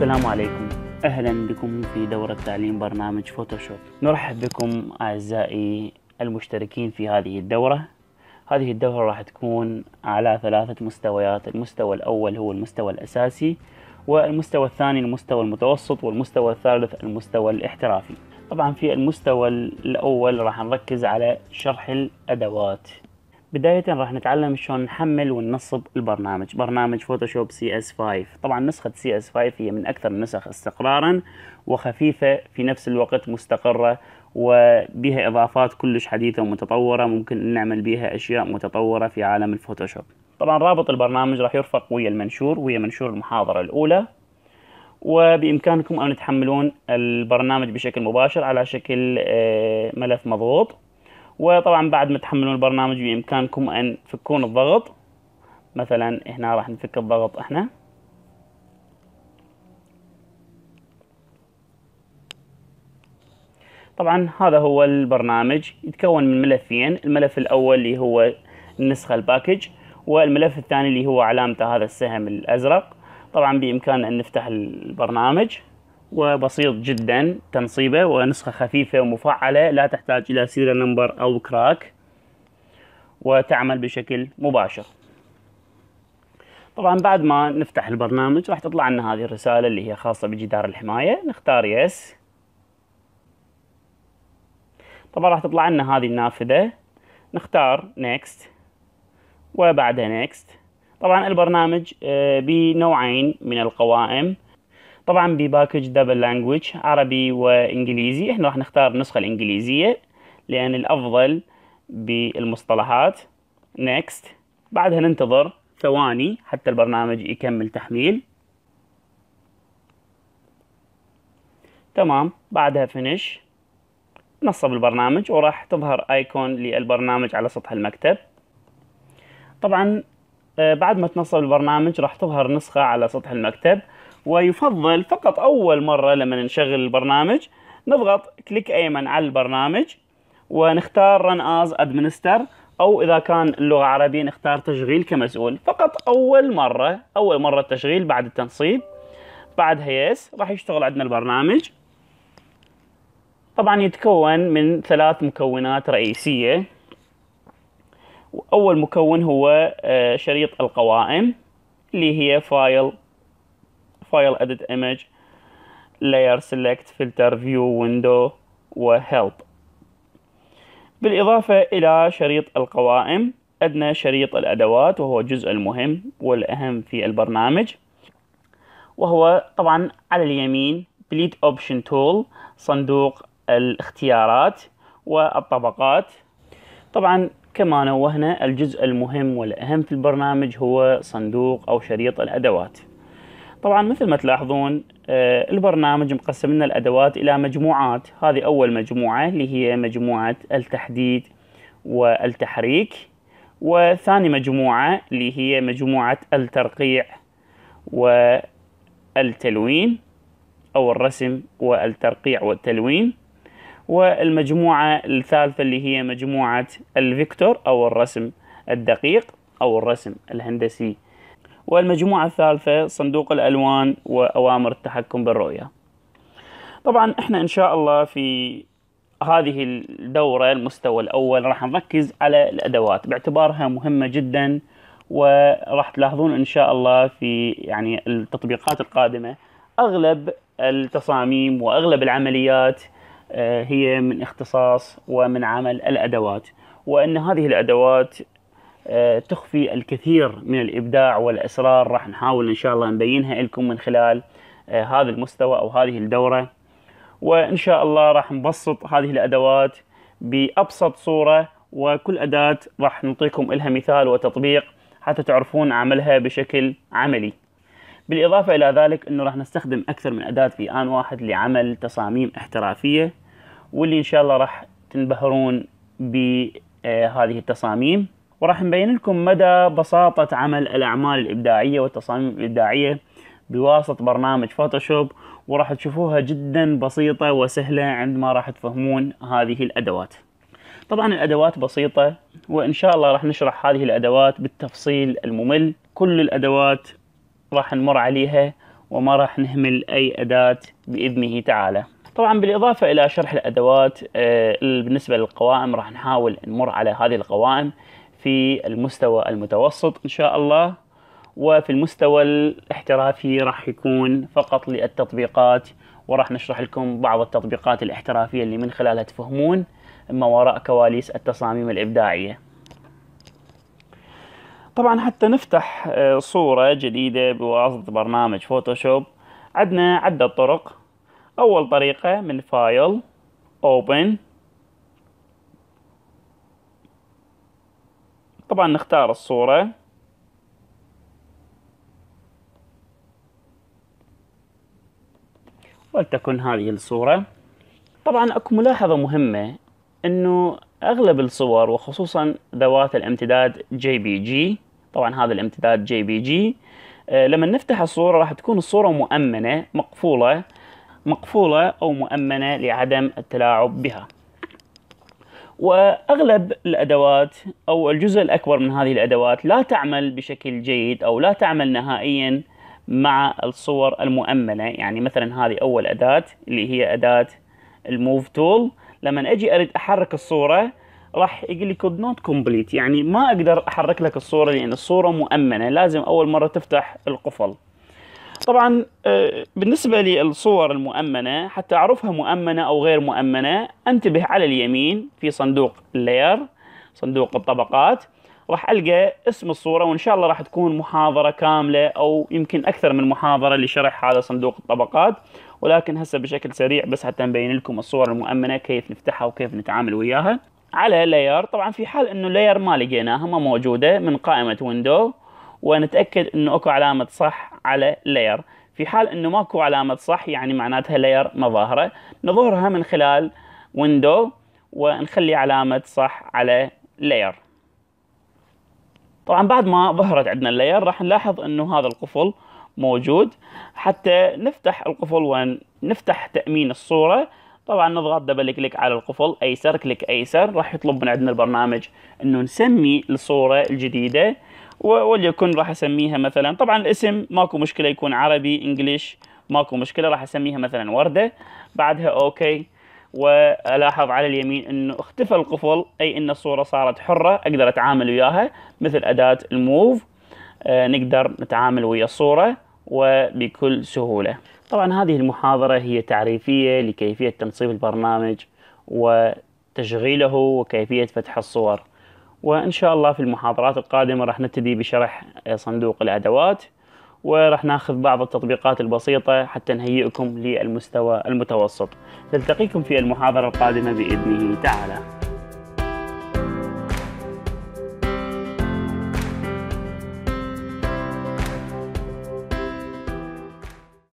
السلام عليكم أهلا بكم في دورة تعليم برنامج فوتوشوب نرحب بكم أعزائي المشتركين في هذه الدورة هذه الدورة راح تكون على ثلاثة مستويات المستوى الأول هو المستوى الأساسي والمستوى الثاني المستوى المتوسط والمستوى الثالث المستوى الاحترافي طبعا في المستوى الأول راح نركز على شرح الأدوات بداية راح نتعلم شلون نحمل وننصب البرنامج برنامج فوتوشوب سي اس 5 طبعا نسخة سي اس 5 هي من اكثر النسخ استقرارا وخفيفة في نفس الوقت مستقرة وبها اضافات كلش حديثة ومتطورة ممكن نعمل بها اشياء متطورة في عالم الفوتوشوب طبعا رابط البرنامج راح يرفق ويا المنشور ويا منشور المحاضرة الاولى وبامكانكم ان تحملون البرنامج بشكل مباشر على شكل آه، ملف مضغوط وطبعا بعد ما تحملون البرنامج بإمكانكم أن تفكون الضغط مثلا هنا راح نفك الضغط احنا طبعا هذا هو البرنامج يتكون من ملفين الملف الأول اللي هو النسخة الباكج والملف الثاني اللي هو علامته هذا السهم الأزرق طبعا بإمكاننا أن نفتح البرنامج وبسيط جدا تنصيبه ونسخة خفيفة ومفعلة لا تحتاج إلى سيرة نمبر أو كراك وتعمل بشكل مباشر طبعا بعد ما نفتح البرنامج راح تطلع لنا هذه الرسالة اللي هي خاصة بجدار الحماية نختار يس طبعا راح تطلع لنا هذه النافذة نختار نيكست وبعدها نيكست طبعا البرنامج آه، بنوعين من القوائم طبعا بباكج دبل لانجوج عربي وانجليزي احنا راح نختار النسخة الانجليزية لان الافضل بالمصطلحات نيكست بعدها ننتظر ثواني حتى البرنامج يكمل تحميل تمام بعدها فينيش نصب البرنامج وراح تظهر ايكون للبرنامج على سطح المكتب طبعا آه، بعد ما تنصب البرنامج راح تظهر نسخة على سطح المكتب ويفضل فقط أول مرة لما نشغل البرنامج نضغط كليك أيمن على البرنامج ونختار رن از Administer او اذا كان اللغه العربيه نختار تشغيل كمسؤول فقط اول مره اول مره التشغيل بعد التنصيب بعدها يس راح يشتغل عندنا البرنامج طبعا يتكون من ثلاث مكونات رئيسيه أول مكون هو آه، شريط القوائم اللي هي فايل file edit image layer select filter view window وhelp بالإضافة إلى شريط القوائم عندنا شريط الأدوات وهو الجزء المهم والأهم في البرنامج وهو طبعا على اليمين بليد اوبشن تول صندوق الاختيارات والطبقات طبعا كما نوهنا الجزء المهم والأهم في البرنامج هو صندوق أو شريط الأدوات طبعا مثل ما تلاحظون آه، البرنامج مقسم لنا الادوات الى مجموعات هذه اول مجموعه اللي هي مجموعه التحديد والتحريك وثاني مجموعه اللي هي مجموعه الترقيع والتلوين او الرسم والترقيع والتلوين والمجموعه الثالثه اللي هي مجموعه الفيكتور او الرسم الدقيق او الرسم الهندسي والمجموعة الثالثة صندوق الألوان وأوامر التحكم بالرؤية طبعا احنا ان شاء الله في هذه الدورة المستوى الأول راح نركز على الأدوات باعتبارها مهمة جدا وراح تلاحظون إن شاء الله في يعني التطبيقات القادمة أغلب التصاميم وأغلب العمليات آه، هي من اختصاص ومن عمل الأدوات وأن هذه الأدوات آه، تخفي الكثير من الإبداع والأسرار راح نحاول إن شاء الله نبينها لكم من خلال آه، هذا المستوى أو هذه الدورة وإن شاء الله راح نبسط هذه الأدوات بأبسط صورة وكل أداة راح نعطيكم لها مثال وتطبيق حتى تعرفون عملها بشكل عملي بالإضافة إلى ذلك أنه راح نستخدم أكثر من أداة في آن واحد لعمل تصاميم احترافية واللي إن شاء الله راح تنبهرون بهذه آه، التصاميم وراح نبين لكم مدى بساطة عمل الأعمال الإبداعية والتصاميم الإبداعية بواسطة برنامج فوتوشوب وراح تشوفوها جدا بسيطة وسهلة عندما راح تفهمون هذه الأدوات طبعا الأدوات بسيطة وإن شاء الله راح نشرح هذه الأدوات بالتفصيل الممل كل الأدوات راح نمر عليها وما راح نهمل أي أداة بإذنه تعالى طبعا بالإضافة إلى شرح الأدوات آه، بالنسبة للقوائم راح نحاول نمر على هذه القوائم في المستوى المتوسط إن شاء الله وفي المستوى الاحترافي راح يكون فقط للتطبيقات وراح نشرح لكم بعض التطبيقات الاحترافية اللي من خلالها تفهمون ما وراء كواليس التصاميم الإبداعية طبعا حتى نفتح آه، صورة جديدة بواسطة برنامج فوتوشوب عندنا عدة طرق أول طريقة من فايل أوبن طبعا نختار الصورة ولتكن هذه الصورة طبعا اكو ملاحظة مهمة انه اغلب الصور وخصوصا ذوات الامتداد جي بي جي طبعا هذا الامتداد جي بي جي لما نفتح الصورة راح تكون الصورة مؤمنة مقفولة مقفولة أو مؤمنة لعدم التلاعب بها واغلب الادوات او الجزء الاكبر من هذه الادوات لا تعمل بشكل جيد او لا تعمل نهائيا مع الصور المؤمنه يعني مثلا هذه اول اداه اللي هي اداه الموف تول لما اجي اريد احرك الصوره راح يقول لي كود نوت كومبليت يعني ما اقدر احرك لك الصوره لان الصوره مؤمنه لازم اول مره تفتح القفل طبعا آه، بالنسبة للصور المؤمنة حتى أعرفها مؤمنة أو غير مؤمنة أنتبه على اليمين في صندوق لاير صندوق الطبقات راح ألقى اسم الصورة وإن شاء الله راح تكون محاضرة كاملة أو يمكن أكثر من محاضرة لشرح هذا صندوق الطبقات ولكن هسه بشكل سريع بس حتى نبين لكم الصور المؤمنة كيف نفتحها وكيف نتعامل وياها على لاير طبعا في حال انه لاير ما لقيناها ما موجودة من قائمة ويندو ونتاكد انه اكو علامه صح على لاير في حال انه ماكو علامه صح يعني معناتها لاير ظاهره نظهرها من خلال ويندو ونخلي علامه صح على لاير طبعا بعد ما ظهرت عندنا اللاير راح نلاحظ انه هذا القفل موجود حتى نفتح القفل ونفتح تامين الصوره طبعا نضغط دبل كليك على القفل ايسر كليك ايسر راح يطلب من عندنا البرنامج انه نسمي الصوره الجديده وليكن راح اسميها مثلا طبعا الاسم ماكو مشكله يكون عربي انجليش ماكو مشكله راح اسميها مثلا ورده بعدها اوكي والاحظ على اليمين انه اختفى القفل اي ان الصوره صارت حره اقدر اتعامل وياها مثل اداه الموف آه نقدر نتعامل ويا الصوره وبكل سهوله طبعا هذه المحاضره هي تعريفيه لكيفيه تنصيب البرنامج وتشغيله وكيفيه فتح الصور وإن شاء الله في المحاضرات القادمة راح نبتدي بشرح آه، صندوق الأدوات وراح ناخذ بعض التطبيقات البسيطة حتى نهيئكم للمستوى المتوسط نلتقيكم في المحاضرة القادمة بإذنه تعالى